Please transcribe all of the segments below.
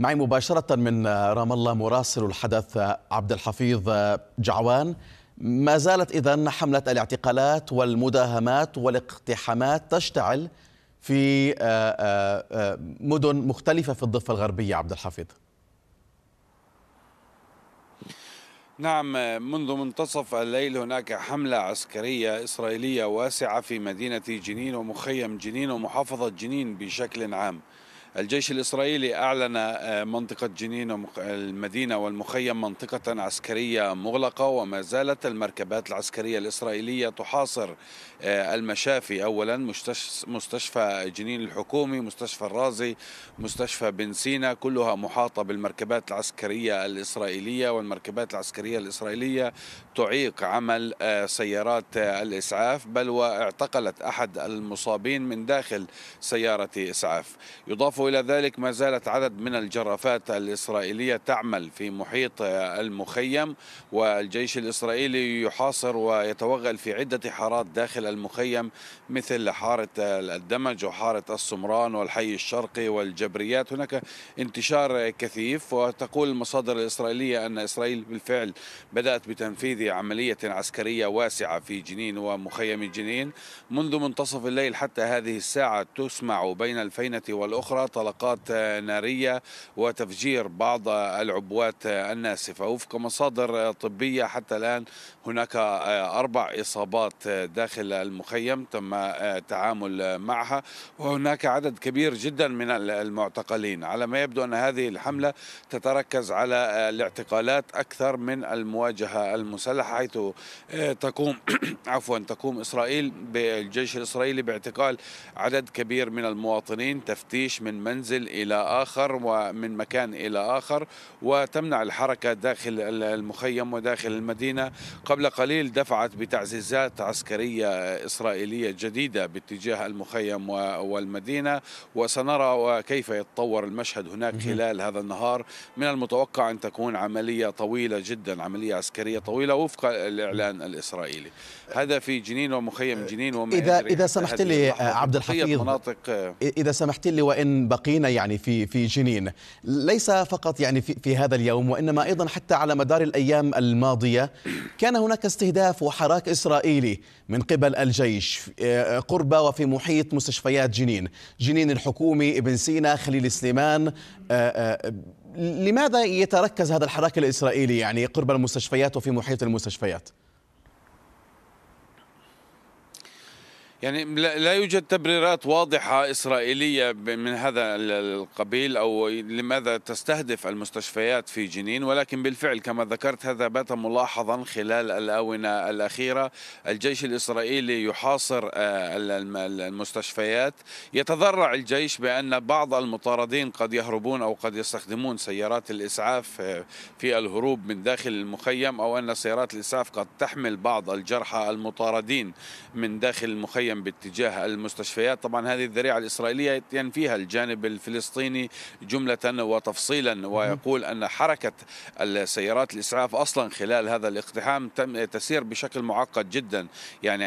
معي مباشرة من آه، رام الله مراسل الحدث آه، عبد الحفيظ آه، جعوان ما زالت إذا حملة الاعتقالات والمداهمات والاقتحامات تشتعل في مدن مختلفة في الضفة الغربية عبد الحفيظ نعم منذ منتصف الليل هناك حملة عسكرية إسرائيلية واسعة في مدينة جنين ومخيم جنين ومحافظة جنين بشكل عام الجيش الإسرائيلي أعلن آه، منطقة جنين المدينة والمخيم منطقة عسكرية مغلقة وما زالت المركبات العسكرية الإسرائيلية تحاصر آه، المشافي أولا مستشفى جنين الحكومي مستشفى الرازي مستشفى بن سينا كلها محاطة بالمركبات العسكرية الإسرائيلية والمركبات العسكرية الإسرائيلية تعيق عمل آه، سيارات الإسعاف بل واعتقلت أحد المصابين من داخل سيارة إسعاف يضاف إلى ذلك ما زالت عدد من الجرافات الإسرائيلية تعمل في محيط المخيم والجيش الإسرائيلي يحاصر ويتوغل في عدة حارات داخل المخيم مثل حارة الدمج وحارة السمران والحي الشرقي والجبريات هناك انتشار كثيف وتقول المصادر الإسرائيلية أن إسرائيل بالفعل بدأت بتنفيذ عملية عسكرية واسعة في جنين ومخيم جنين منذ منتصف الليل حتى هذه الساعة تسمع بين الفينة والأخرى طلقات نارية وتفجير بعض العبوات الناسفة وفق مصادر طبية حتى الآن هناك أربع إصابات داخل المخيم تم التعامل معها وهناك عدد كبير جدا من المعتقلين على ما يبدو أن هذه الحملة تتركز على الاعتقالات أكثر من المواجهة المسلحة حيث تقوم عفوا تقوم إسرائيل بالجيش الإسرائيلي باعتقال عدد كبير من المواطنين تفتيش من منزل إلى آخر ومن مكان إلى آخر وتمنع الحركة داخل المخيم وداخل المدينة قبل قليل دفعت بتعزيزات عسكرية إسرائيلية جديدة باتجاه المخيم والمدينة وسنرى كيف يتطور المشهد هناك خلال هذا النهار من المتوقع أن تكون عملية طويلة جدا عملية عسكرية طويلة وفق الإعلان الإسرائيلي هذا في جنين ومخيم جنين وما إذا إذا سمحت لي عبد الحفيظ مناطق آه. إذا سمحت لي وإن بقينا يعني في في جنين ليس فقط يعني في, في هذا اليوم وانما ايضا حتى على مدار الايام الماضيه كان هناك استهداف وحراك اسرائيلي من قبل الجيش آه، قرب وفي محيط مستشفيات جنين جنين الحكومي ابن سينا خليل سليمان آه، آه، لماذا يتركز هذا الحراك الاسرائيلي يعني قرب المستشفيات وفي محيط المستشفيات؟ يعني لا يوجد تبريرات واضحة إسرائيلية من هذا القبيل أو لماذا تستهدف المستشفيات في جنين ولكن بالفعل كما ذكرت هذا بات ملاحظا خلال الآونة الأخيرة الجيش الإسرائيلي يحاصر آه، المستشفيات يتضرع الجيش بأن بعض المطاردين قد يهربون أو قد يستخدمون سيارات الإسعاف آه، في الهروب من داخل المخيم أو أن سيارات الإسعاف قد تحمل بعض الجرحى المطاردين من داخل المخيم باتجاه المستشفيات طبعا هذه الذريعة الإسرائيلية ينفيها الجانب الفلسطيني جملة وتفصيلا ويقول أن حركة السيارات الإسعاف أصلا خلال هذا الاقتحام تسير بشكل معقد جدا يعني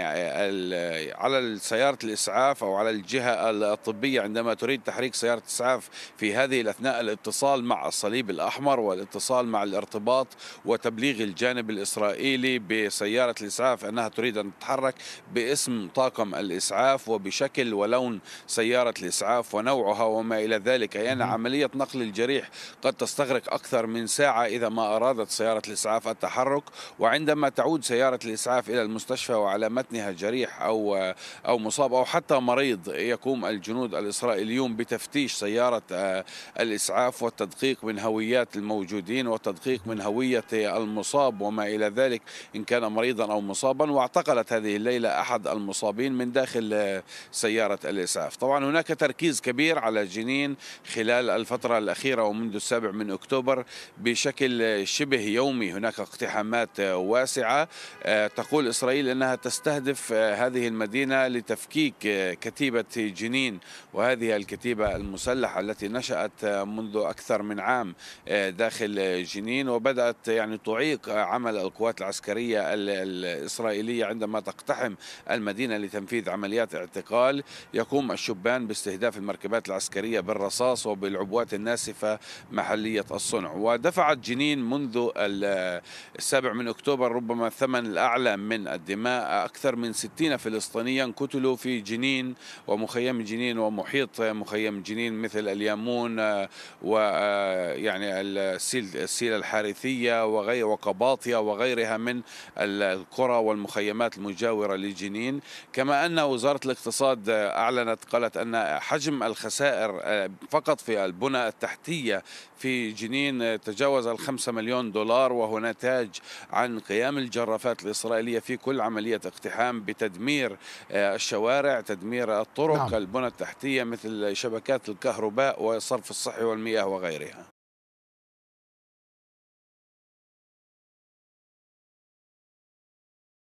على سيارة الإسعاف أو على الجهة الطبية عندما تريد تحريك سيارة إسعاف في هذه الأثناء الاتصال مع الصليب الأحمر والاتصال مع الارتباط وتبليغ الجانب الإسرائيلي بسيارة الإسعاف أنها تريد أن تتحرك باسم طاقم الإسعاف وبشكل ولون سيارة الإسعاف ونوعها وما إلى ذلك أي يعني أن عملية نقل الجريح قد تستغرق أكثر من ساعة إذا ما أرادت سيارة الإسعاف التحرك وعندما تعود سيارة الإسعاف إلى المستشفى وعلى متنها جريح أو أو مصاب أو حتى مريض يقوم الجنود الإسرائيليون بتفتيش سيارة آه، الإسعاف والتدقيق من هويات الموجودين والتدقيق من هوية المصاب وما إلى ذلك إن كان مريضا أو مصابا واعتقلت هذه الليلة أحد المصابين من من داخل آه، سيارة الإسعاف طبعا هناك تركيز كبير على جنين خلال الفترة الأخيرة ومنذ السابع من أكتوبر بشكل آه، شبه يومي هناك اقتحامات آه، واسعة تقول إسرائيل أنها تستهدف هذه المدينة لتفكيك كتيبة جنين وهذه الكتيبة المسلحة التي نشأت منذ أكثر من عام داخل جنين وبدأت يعني تعيق عمل القوات العسكرية الإسرائيلية عندما تقتحم المدينة لتنفيذ تنفيذ عمليات اعتقال يقوم الشبان باستهداف المركبات العسكرية بالرصاص وبالعبوات الناسفة محلية الصنع ودفعت جنين منذ السابع من أكتوبر ربما الثمن الأعلى من الدماء أكثر من 60 فلسطينيا قتلوا في جنين ومخيم جنين ومحيط مخيم جنين مثل اليامون آه، ويعني آه، السيل, السيل الحارثية وغير وقباطية وغيرها من القرى والمخيمات المجاورة لجنين كما أن وزارة الاقتصاد أعلنت قالت أن حجم الخسائر آه، فقط في البنى التحتية في جنين تجاوز الخمسة مليون دولار وهو نتاج عن قيام الجرافات الإسرائيلية في كل عملية اقتحام بتدمير آه، الشوارع تدمير الطرق نعم. البنى التحتية مثل شبكات الكهرباء والصرف الصحي والمياه وغيرها